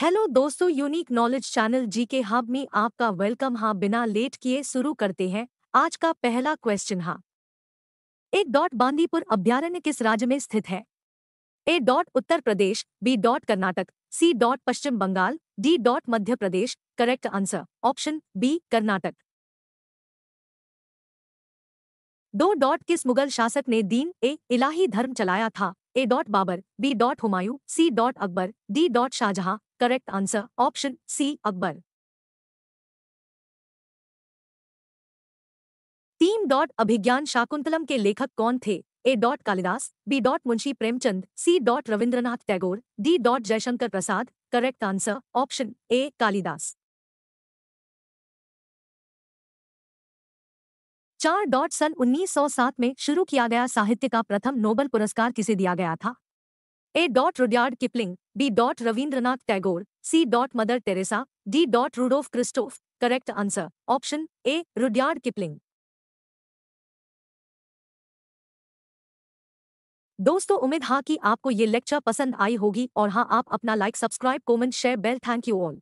hello दोस्तों unique knowledge channel जी के hub में आपका वेलकम हाँ बिना लेट किए शुरू करते हैं आज का पहला क्वेश्चन हाँ एक डॉट बांदीपुर अभ्यारण्य किस राज्य में स्थित है A dot Uttar Pradesh B dot Karnataka C dot Paschim Bangal D dot Madhya Pradesh correct answer option B Karnataka दो डॉट किस मुगल शासक ने दीन ए इलाही धर्म चलाया था A dot Babur B dot Humayun C dot Akbar D dot Shahjahan correct answer option C Akbar तीन डॉट अभिज्ञान शाकुंतलम के लेखक कौन थे A dot Kalidas B dot Munshi Premchand C dot Rabindranath Tagore D dot Jaishankar Prasad correct answer option A Kalidas चार डॉट सन 1907 में शुरू किया गया साहित्य का प्रथम नोबल पुरस्कार किसे दिया गया था A dot Rudyard Kipling B dot Rabindranath Tagore C dot Mother Teresa D dot Rudolf Christoph correct answer option A Rudyard Kipling दोस्तों उम्मीद हाँ कि आपको ये लेक्चर पसंद आई होगी और हाँ आप अपना like subscribe comment share bell thank you all